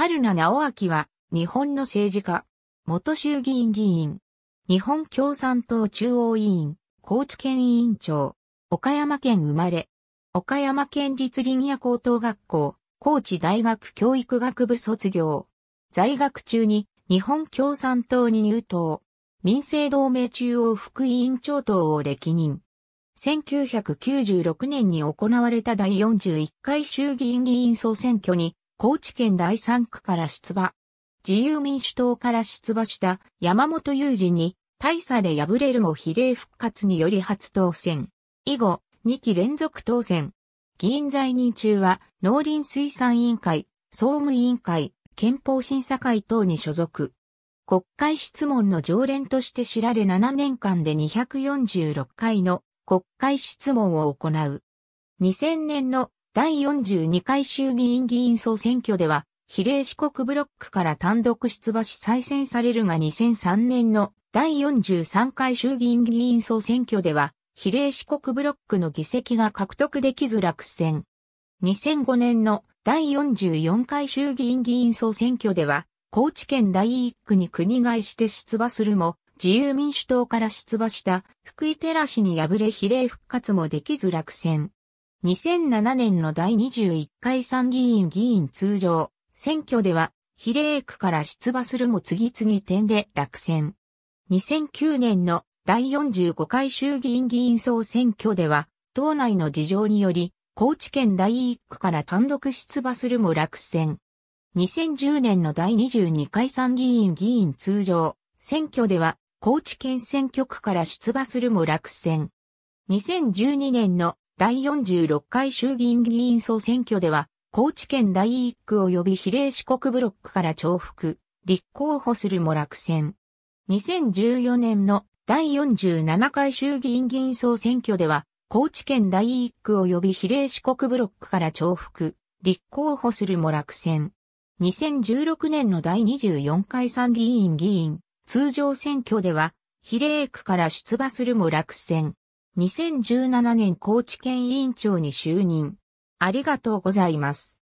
春名直明は、日本の政治家、元衆議院議員、日本共産党中央委員、高知県委員長、岡山県生まれ、岡山県立林野高等学校、高知大学教育学部卒業、在学中に日本共産党に入党、民政同盟中央副委員長等を歴任。1996年に行われた第41回衆議院議員総選挙に高知県第三区から出馬。自由民主党から出馬した山本雄二に大差で敗れるも比例復活により初当選。以後、2期連続当選。議員在任中は農林水産委員会、総務委員会、憲法審査会等に所属。国会質問の常連として知られ7年間で246回の国会質問を行う。2000年の第42回衆議院議員総選挙では、比例四国ブロックから単独出馬し再選されるが2003年の第43回衆議院議員総選挙では、比例四国ブロックの議席が獲得できず落選。2005年の第44回衆議院議員総選挙では、高知県第1区に国外して出馬するも、自由民主党から出馬した福井寺氏に敗れ比例復活もできず落選。2007年の第21回参議院議員通常選挙では比例区から出馬するも次々点で落選。2009年の第45回衆議院議員総選挙では党内の事情により高知県第1区から単独出馬するも落選。2010年の第22回参議院議員通常選挙では高知県選挙区から出馬するも落選。2012年の第46回衆議院議員総選挙では、高知県第1区及び比例四国ブロックから重複、立候補するも落選。2014年の第47回衆議院議員総選挙では、高知県第1区及び比例四国ブロックから重複、立候補するも落選。2016年の第24回参議院議員、通常選挙では、比例区から出馬するも落選。2017年高知県委員長に就任。ありがとうございます。